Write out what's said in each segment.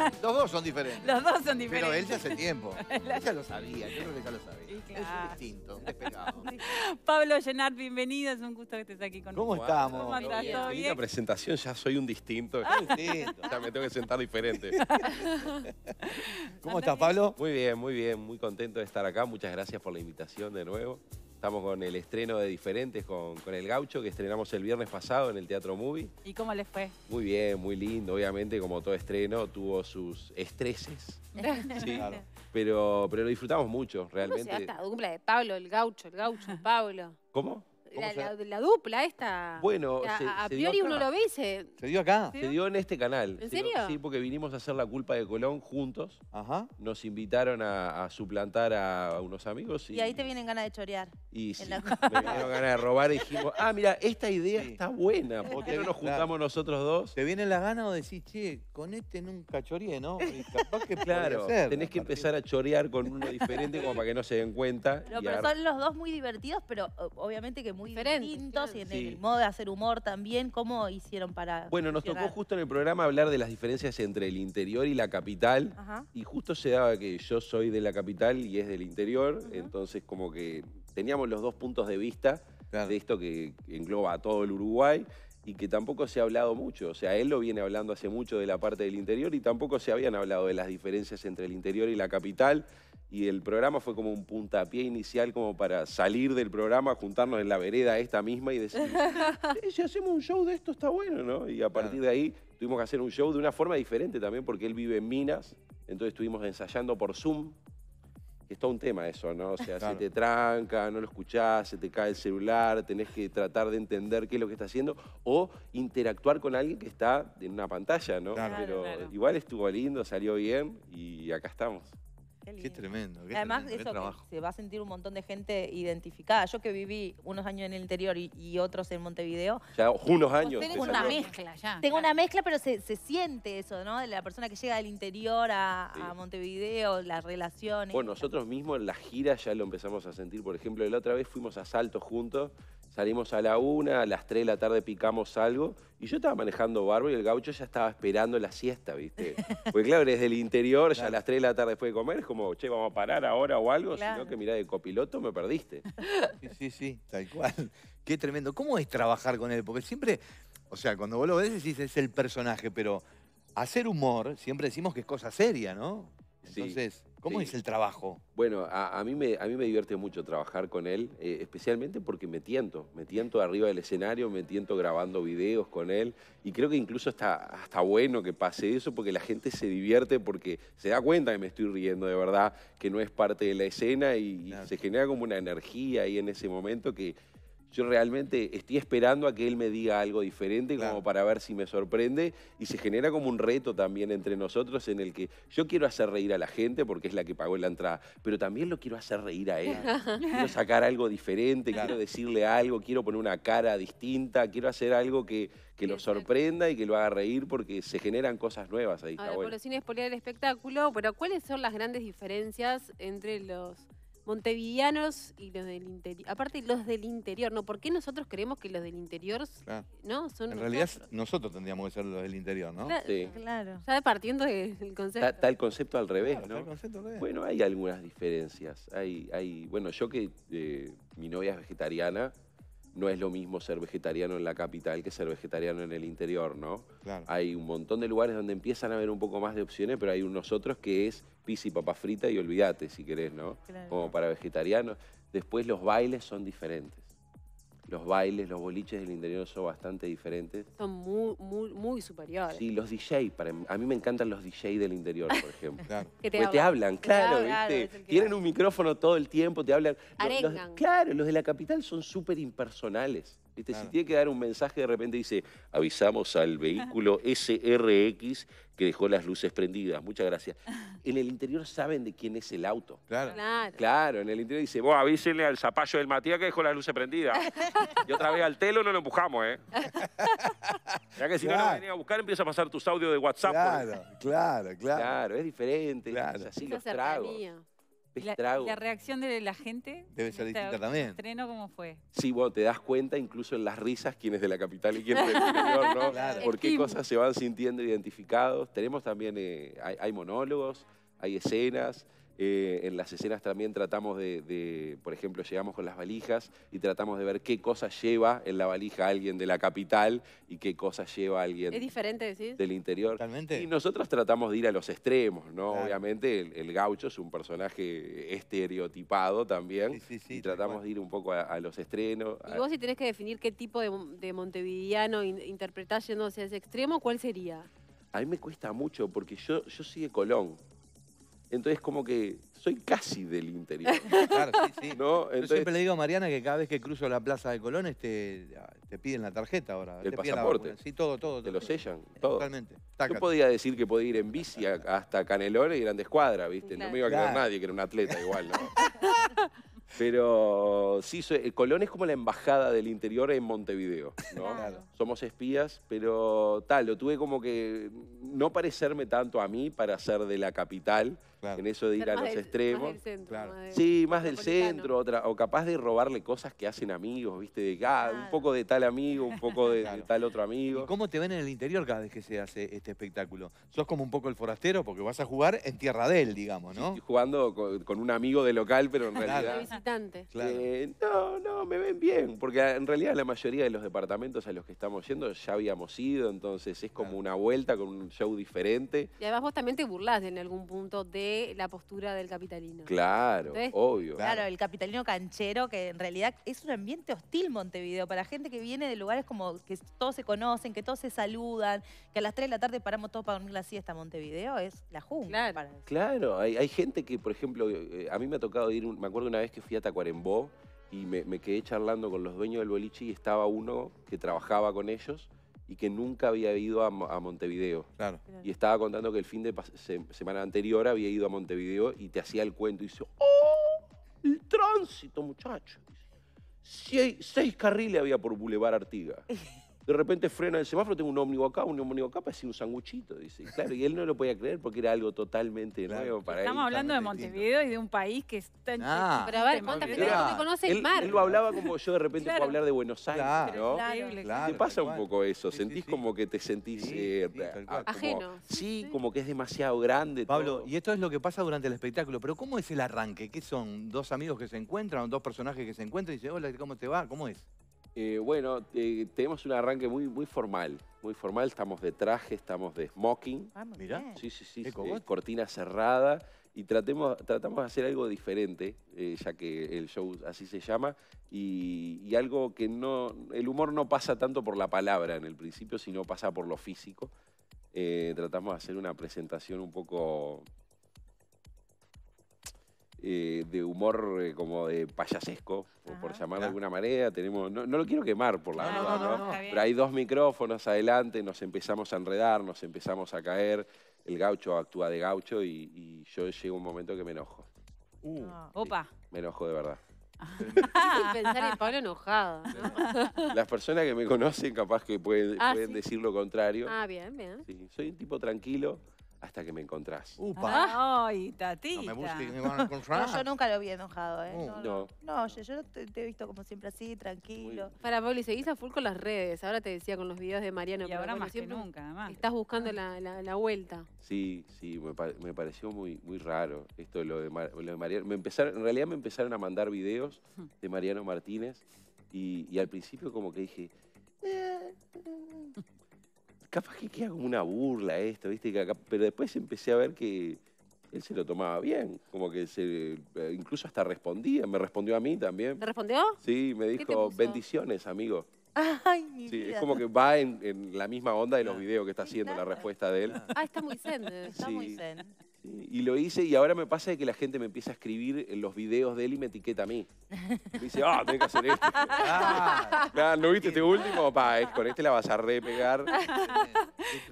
los dos son diferentes. Los dos son diferentes. Pero él ya hace tiempo. ya lo sabía, yo creo que ya lo sabía. Es un distinto, despegado. Pablo Llenar, bienvenido, es un gusto que estés aquí con ¿Cómo nosotros. estamos? ¿Cómo estamos? ¿Todo bien? esta presentación, ya soy un distinto. Ah, distinto. Ya me tengo que sentar diferente. ¿Cómo estás, Pablo? Muy bien, muy bien, muy contento de estar acá. Muchas gracias por la invitación de nuevo. Estamos con el estreno de Diferentes con, El Gaucho, que estrenamos el viernes pasado en el Teatro Movie. ¿Y cómo les fue? Muy bien, muy lindo. Obviamente, como todo estreno, tuvo sus estreses. sí, claro. Pero, pero lo disfrutamos mucho, realmente. ¿Cómo se cumple de Pablo, El Gaucho, El Gaucho, Pablo. ¿Cómo? La, dupla esta. Bueno, a, priori uno lo ve se... dio acá? Se dio en este canal. ¿En serio? Sí, porque vinimos a hacer La Culpa de Colón juntos. Ajá. Nos invitaron a, suplantar a, unos amigos. Y, ahí te vienen ganas de chorear. Y sí, me ganas de robar y dijimos, ah, mira, esta idea está buena. porque no nos juntamos nosotros dos? ¿Te vienen las ganas o decís, che, con este nunca choreé, no? Y capaz que Claro, tenés que empezar a chorear con uno diferente como para que no se den cuenta. No, pero son los dos muy divertidos, pero obviamente que muy distintos y en el modo de hacer humor también. ¿Cómo hicieron para.? Bueno, nos tocó justo en el programa hablar de las diferencias entre el interior y la capital. Y justo se daba que yo soy de la capital y es del interior. Entonces, como que teníamos los dos puntos de vista de esto que engloba a todo el Uruguay y que tampoco se ha hablado mucho. O sea, él lo viene hablando hace mucho de la parte del interior y tampoco se habían hablado de las diferencias entre el interior y la capital y el programa fue como un puntapié inicial como para salir del programa, juntarnos en la vereda esta misma y decir, si hacemos un show de esto está bueno, ¿no? Y a partir de ahí tuvimos que hacer un show de una forma diferente también porque él vive en Minas, entonces estuvimos ensayando por Zoom. Es todo un tema eso, ¿no? O sea, se te tranca, no lo escuchás, se te cae el celular, tenés que tratar de entender qué es lo que está haciendo o interactuar con alguien que está en una pantalla, ¿no? Pero igual estuvo lindo, salió bien y acá estamos. Qué, tremendo. Además, eso se va a sentir un montón de gente identificada. Yo que viví unos años en el interior y, otros en Montevideo. Ya, unos pues años. Tengo una mezcla ya. Tengo una mezcla, pero se, siente eso, ¿no? De la persona que llega del interior a, a Montevideo, las relaciones. Bueno, eh. nosotros mismos en la gira ya lo empezamos a sentir. Por ejemplo, la otra vez fuimos a Salto juntos Salimos a la una, a las tres de la tarde picamos algo. Y yo estaba manejando barro y el gaucho ya estaba esperando la siesta, ¿viste? Porque claro, desde el interior, ya a las 3 de la tarde después de comer, es como, che, vamos a parar ahora o algo, sino que mirá, de copiloto me perdiste. Sí, sí, sí, tal cual. Qué tremendo. ¿Cómo es trabajar con él? Porque siempre, o sea, cuando vos lo ves decís, es el personaje, pero hacer humor, siempre decimos que es cosa seria, ¿no? Entonces... Sí. ¿Cómo es el trabajo? Bueno, a, mí me, a mí me divierte mucho trabajar con él, eh, especialmente porque me tiento, me tiento arriba del escenario, me tiento grabando videos con él y creo que incluso está, hasta bueno que pase eso porque la gente se divierte porque se da cuenta que me estoy riendo de verdad, que no es parte de la escena y se genera como una energía ahí en ese momento que, yo realmente estoy esperando a que él me diga algo diferente como para ver si me sorprende y se genera como un reto también entre nosotros en el que yo quiero hacer reír a la gente porque es la que pagó la entrada, pero también lo quiero hacer reír a él. quiero sacar algo diferente, quiero decirle algo, quiero poner una cara distinta, quiero hacer algo que, que lo sorprenda y que lo haga reír porque se generan cosas nuevas ahí. Ahora, bueno. por sin por el espectáculo, pero ¿cuáles son las grandes diferencias entre los montevideanos y los del interior. Aparte, los del interior, ¿no? ¿Por qué nosotros creemos que los del interior no son En realidad, nosotros? tendríamos que ser los del interior, ¿no? Claro. Sí. claro. Ya partiendo del concepto. Está, el concepto al revés, ¿no? Bueno, hay algunas diferencias. Hay, hay, bueno, yo que eh, mi novia es vegetariana, no es lo mismo ser vegetariano en la capital que ser vegetariano en el interior, ¿no? Hay un montón de lugares donde empiezan a haber un poco más de opciones, pero hay unos otros que es pizza y papa frita y olvídate si querés, ¿no? Como para vegetarianos. Después los bailes son diferentes los bailes, los boliches del interior son bastante diferentes. Son muy, muy, muy superiores. Sí, los DJ, para a mí me encantan los DJ del interior, por ejemplo. Que te, hablan, claro, ¿viste? Tienen un micrófono todo el tiempo, te hablan. claro, los de la capital son súper impersonales. Si tiene que dar un mensaje, de repente dice, avisamos al vehículo SRX que dejó las luces prendidas. Muchas gracias. En el interior saben de quién es el auto. Claro. Claro, en el interior dice, vos avísenle al zapallo del Matías que dejó las luces prendidas. y otra vez al telo no lo empujamos, ¿eh? ya que si no lo venía a buscar, empieza a pasar tus audios de WhatsApp. Pues. Claro, claro, claro. Claro, es diferente. Es así los la, reacción de la gente. Debe ser este distinta también. estreno cómo fue? Sí, bueno, te das cuenta incluso en las risas quién es de la capital y quién es del interior, ¿no? Por qué cosas se van sintiendo identificados. Tenemos también, eh, hay monólogos, hay escenas. Eh, en las escenas también tratamos de, por ejemplo, llegamos con las valijas y tratamos de ver qué cosas lleva en la valija alguien de la capital y qué cosas lleva alguien diferente, del interior. Y nosotros tratamos de ir a los extremos, ¿no? Obviamente el, gaucho es un personaje estereotipado también. Sí, y tratamos de ir un poco a, los estrenos. Y vos si tenés que definir qué tipo de, de montevideano interpretás yendo hacia ese extremo, ¿cuál sería? A mí me cuesta mucho porque yo, yo soy de Colón. Entonces, como que soy casi del interior. Claro, sí, sí. Yo siempre le digo a Mariana que cada vez que cruzo la plaza de Colón este, ah, te piden la tarjeta ahora. El pasaporte. sí, todo, todo, Te lo sellan, Totalmente. Yo podía decir que podía ir en bici hasta Canelones y Grande escuadra, ¿viste? No me iba a creer nadie que era un atleta igual, ¿no? Pero sí, eh, Colón es como la embajada del interior en Montevideo, ¿no? Somos espías, pero tal, lo tuve como que no parecerme tanto a mí para ser de la capital, en eso de ir a los extremos. Más del centro, sí, más del centro, o capaz de robarle cosas que hacen amigos, ¿viste? De, cada ah, un poco de tal amigo, un poco de, tal otro amigo. ¿Y cómo te ven en el interior cada vez que se hace este espectáculo? Sos como un poco el forastero porque vas a jugar en tierra de él, digamos, ¿no? Sí, jugando con, un amigo de local, pero en realidad... visitante. Eh, no, no, me ven bien, porque en realidad la mayoría de los departamentos a los que estamos yendo ya habíamos ido, entonces es como una vuelta con un show diferente. Y además vos también te burlás en algún punto de la postura del capitalino. Claro, obvio. Claro, el capitalino canchero, que en realidad es un ambiente hostil Montevideo, para gente que viene de lugares como que todos se conocen, que todos se saludan, que a las 3 de la tarde paramos todos para dormir la siesta. Montevideo es la jungla. Claro, Hay, gente que, por ejemplo, eh, a mí me ha tocado ir, me acuerdo una vez que fui a Tacuarembó y me, quedé charlando con los dueños del boliche y estaba uno que trabajaba con ellos y que nunca había ido a, Montevideo. Claro. Y estaba contando que el fin de semana anterior había ido a Montevideo y te hacía el cuento y dice, ¡oh! El tránsito, muchacho. Seis, seis carriles había por Boulevard Artiga. de repente frena el semáforo, tengo un ómnibus acá, un ómnibus acá, parece un sanguchito, dice. Claro, y él no lo podía creer porque era algo totalmente nuevo para él. Estamos hablando de Montevideo y de un país que está... Ah, este pero a ver, ¿cuántas no te conoce mar? Él lo hablaba como yo de repente puedo hablar de Buenos Aires, ¿no? Claro, te pasa un poco eso, sentís como que te sentís... Ah, Ajeno. Sí, como que es demasiado grande. Pablo, y esto es lo que pasa durante el espectáculo, pero ¿cómo es el arranque? ¿Qué son? ¿Dos amigos que se encuentran? ¿Dos personajes que se encuentran? Y dice, hola, ¿cómo te va? ¿Cómo es? Eh, bueno, tenemos un arranque muy, formal. Muy formal, estamos de traje, estamos de smoking. Ah, mira. Sí, sí, sí. cortina cerrada. Y tratemos, tratamos de hacer algo diferente, eh, ya que el show así se llama, y, y, algo que no. El humor no pasa tanto por la palabra en el principio, sino pasa por lo físico. Eh, tratamos de hacer una presentación un poco eh, de humor eh, como de payasesco, por llamarlo de ah. alguna manera. Tenemos, no, lo quiero quemar por la verdad, Pero hay dos micrófonos adelante, nos empezamos a enredar, nos empezamos a caer. El gaucho actúa de gaucho y, yo llego a un momento que me enojo. Uh, ah. Opa. Me enojo de verdad. pensar en Pablo enojado. Las personas que me conocen capaz que pueden, ah, pueden decir lo contrario. Ah, bien, bien. soy un tipo tranquilo hasta que me encontrás. ¡Upa! ¡Ay, tatita! No me busques, me van a encontrar. yo nunca lo había enojado, ¿eh? No. No, no yo, te, he visto como siempre así, tranquilo. Para, Pauli, seguís a full con las redes. Ahora te decía con los videos de Mariano. Y ahora más que nunca, además. Estás buscando la, vuelta. Sí, sí, me, pareció muy, muy raro esto lo de, Mariano. Me empezaron, en realidad me empezaron a mandar videos de Mariano Martínez y, y al principio como que dije capaz que queda como una burla esto, ¿viste? pero después empecé a ver que él se lo tomaba bien, como que se eh, incluso hasta respondía, me respondió a mí también. me respondió? Sí, me dijo, bendiciones, amigo. Ay, mi sí, Es como que va en, la misma onda de los videos que está haciendo la respuesta de él. Ah, está muy zen. Está muy zen y lo hice y ahora me pasa que la gente me empieza a escribir los videos de él y me etiqueta a mí. Me dice, ah, tengo que hacer esto. ah, ¿No viste este último? Pa, con este la vas a repegar.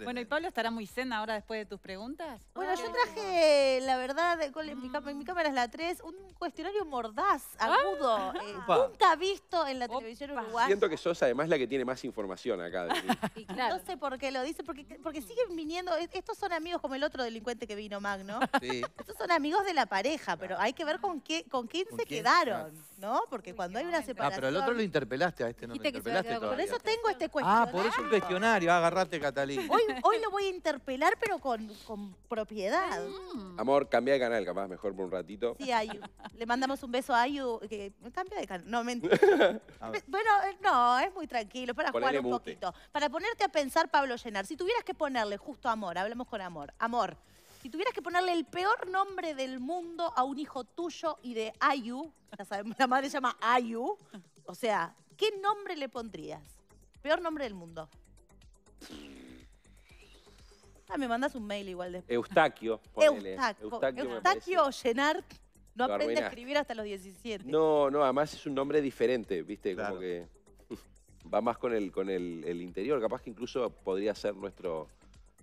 bueno, ¿y Pablo estará muy zen ahora después de tus preguntas? Bueno, yo traje, la verdad, en mm. mi, cámara, es la 3, un cuestionario mordaz, ah. agudo, eh, nunca visto en la televisión uruguaya. Siento que sos además la que tiene más información acá. No sé por qué lo dice, porque, porque siguen viniendo, estos son amigos como el otro delincuente que vino, Magno. Estos son amigos de la pareja, pero hay que ver con, qué, con quién se quedaron, ¿no? Porque cuando hay una separación... Ah, pero al otro lo interpelaste, a este no Por eso tengo este cuestionario. Ah, por eso un cuestionario. Ah, agarrate, Catalina. Hoy, lo voy a interpelar, pero con, propiedad. Mm. Amor, cambia de canal, capaz, mejor por un ratito. Sí, Ayu. Le mandamos un beso a Ayu. Que, cambia de canal. No, mentira. Bueno, eh, no, es muy tranquilo. Para jugar un poquito. Para ponerte a pensar, Pablo Llenar, si tuvieras que ponerle justo amor, hablamos con amor. Amor, si tuvieras que ponerle el peor nombre del mundo a un hijo tuyo y de Ayu, la madre se llama Ayu, o sea, ¿qué nombre le pondrías? Peor nombre del mundo. Ah, me mandas un mail igual de. Eustaquio, Eustaquio, Eustaquio no aprende a escribir hasta los 17. No, no, además es un nombre diferente, ¿viste? Como que va más con el, con el interior. Capaz que incluso podría ser nuestro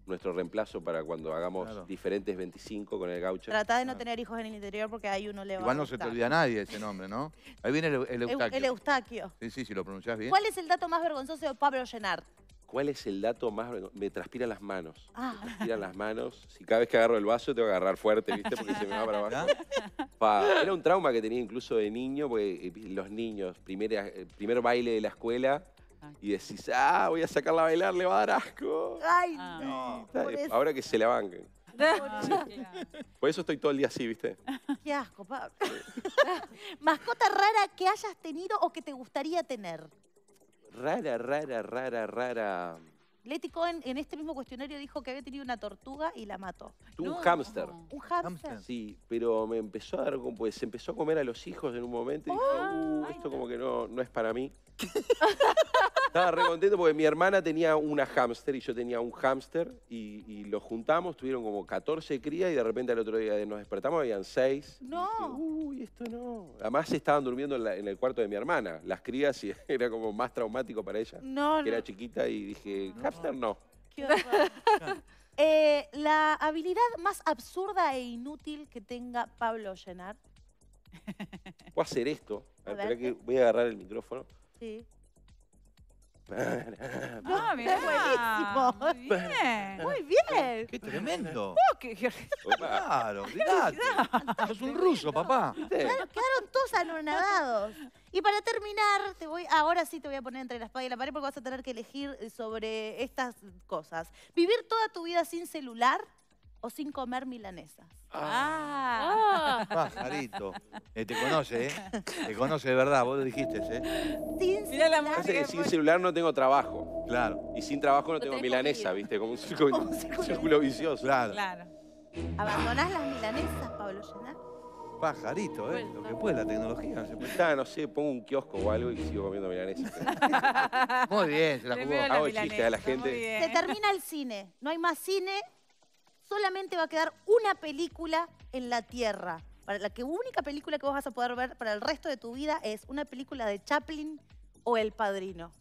nuestro reemplazo para cuando hagamos diferentes 25 con el gaucho. Trata de no tener hijos en el interior porque ahí uno le va Igual no se te olvida nadie ese nombre, ¿no? Ahí viene el, Eustaquio. El Eustaquio. Sí, sí, si lo pronunciás bien. ¿Cuál es el dato más vergonzoso de Pablo Llenar? ¿Cuál es el dato más...? Me transpiran las manos. Ah. Me transpiran las manos. Si cada vez que agarro el vaso te tengo a agarrar fuerte, ¿viste? Porque se me va para abajo. Era un trauma que tenía incluso de niño, porque eh, los niños, primer, eh, primer baile de la escuela, y decís, ah, voy a sacarla a bailar, le va a dar asco. Ay, ah. no. Ahora que se la banquen. Por eso estoy todo el día así, ¿viste? Qué asco, papá! ¿Mascota rara que hayas tenido o que te gustaría tener? Rara, rara, rara, rara. Leti Cohen en este mismo cuestionario dijo que había tenido una tortuga y la mató. un hámster. ¿Un hámster? Sí, pero me empezó a dar, pues se empezó a comer a los hijos en un momento y dije, ah. uh, esto como que no, no es para mí. Estaba re contento porque mi hermana tenía una hámster y yo tenía un hamster y, y los juntamos, tuvieron como 14 crías y de repente al otro día nos despertamos, habían 6. No. Uy, esto no. Además estaban durmiendo en, el cuarto de mi hermana, las crías, y era como más traumático para ella. No, que Era chiquita y dije, no. no. Eh, la habilidad más absurda e inútil que tenga Pablo Llenar. Voy a hacer esto. A que voy a agarrar el micrófono. Sí. Ah, mirá. buenísimo. Muy bien. Muy bien. ¡Qué tremendo! Oh, qué- Claro, mirate. Sos un ruso, papá. Claro, quedaron todos anonadados. Y para terminar, te voy, ahora sí te voy a poner entre la espada y la pared porque vas a tener que elegir sobre estas cosas. ¿Vivir toda tu vida sin celular o sin comer milanesas. Ah. ah. Pajarito. Eh, te conoce, ¿eh? Te conoce de verdad, vos lo dijiste, ¿eh? Sin sin celular no tengo trabajo. Claro. Y sin trabajo no, tengo milanesa, ¿viste? Como un círculo, vicioso. Claro. ¿Abandonás las milanesas, Pablo Llenar? Pajarito, ¿eh? Lo que puede la tecnología. se no sé, pongo un kiosco o algo y sigo comiendo milanesas. muy bien, se la jugó. Hago chiste a la gente. Se termina el cine. No hay más cine, solamente va a quedar una película en la Tierra. Para la que única película que vos vas a poder ver para el resto de tu vida es una película de Chaplin o El Padrino.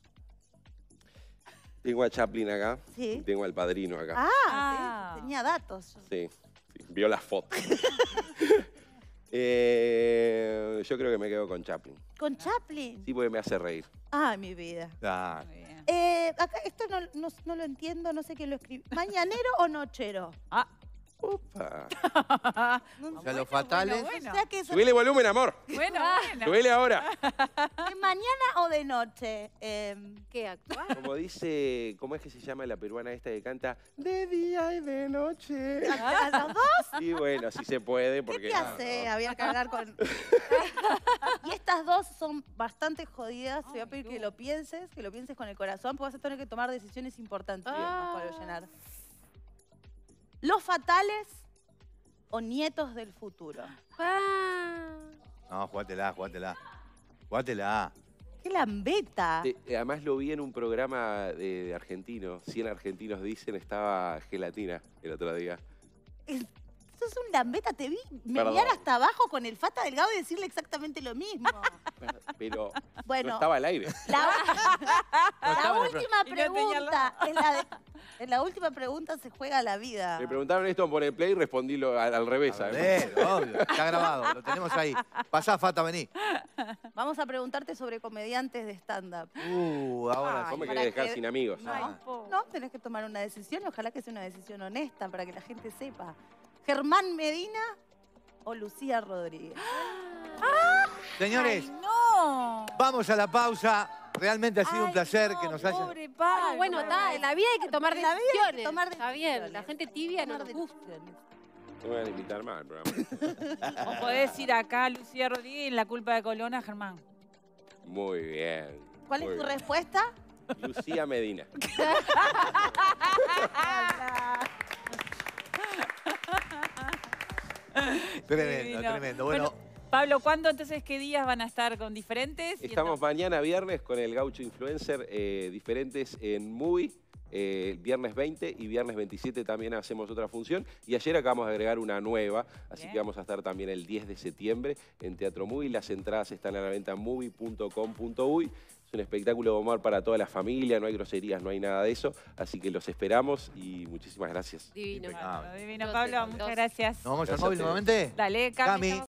Tengo a Chaplin acá. Sí. Tengo al Padrino acá. Ah, ah. tenía datos. Sí, sí. vio las fotos. Eh, yo creo que me quedo con Chaplin. ¿Con Chaplin? Sí, porque me hace reír. Ah, mi vida. Ah. Eh, acá esto no, lo entiendo, no sé qué lo escribí. ¿Mañanero o nochero? Ah, Opa. o sea, los fatales. es volumen, amor. Bueno, ah. ahora. ¿De mañana o de noche? Em, ¿Qué actuar? Como dice, ¿cómo es que se llama la peruana esta que canta? De día y de noche. Ah, las dos? Y bueno, si se puede, ¿Qué porque. hace? Había que hablar con... y estas dos son bastante jodidas. Te voy a pedir que lo pienses, que lo pienses con el corazón, porque vas a tener que tomar decisiones importantes para ah. llenar los fatales o nietos del futuro. Ah. No, jugátela, jugátela. Jugátela. ¡Qué lambeta! Eh, además lo vi en un programa de, argentino. 100 argentinos dicen estaba gelatina el otro día es un lambeta, te vi mirar hasta abajo con el Fata Delgado y decirle exactamente lo mismo. Pero, estaba al aire. La, última pregunta. en, la última pregunta se juega la vida. me preguntaron esto por el play y respondí al, revés. ¿eh? Está grabado, lo tenemos ahí. Pasá, Fata, vení. Vamos a preguntarte sobre comediantes de stand-up. Uh, ahora. ¿Cómo me querés dejar sin amigos? No, ah. no, tenés que tomar una decisión ojalá que sea una decisión honesta para que la gente sepa. Germán Medina o Lucía Rodríguez. Señores, vamos a la pausa. Realmente ha sido un placer que nos hayan... Pobre bueno, está, en la vida hay que tomar decisiones. Javier, tomar Está bien, la gente tibia no nos gusta. Te voy a limitar más al programa. o podés ir acá, Lucía Rodríguez, en la culpa de Colona, Germán. Muy bien. ¿Cuál es tu respuesta? Lucía Medina. tremendo, tremendo. Pablo, ¿cuándo entonces qué días van a estar con diferentes? Estamos mañana viernes con el Gaucho Influencer, eh, diferentes en MUBI eh, viernes 20 y viernes 27 también hacemos otra función. Y ayer acabamos de agregar una nueva, así que vamos a estar también el 10 de septiembre en Teatro Movie. Las entradas están a la venta en MUBI.com.uy es un espectáculo, bombar para toda la familia, no hay groserías, no hay nada de eso. Así que los esperamos y muchísimas gracias. Divino. Divino, Pablo, muchas gracias. Nos vamos al móvil nuevamente. Dale, Cami.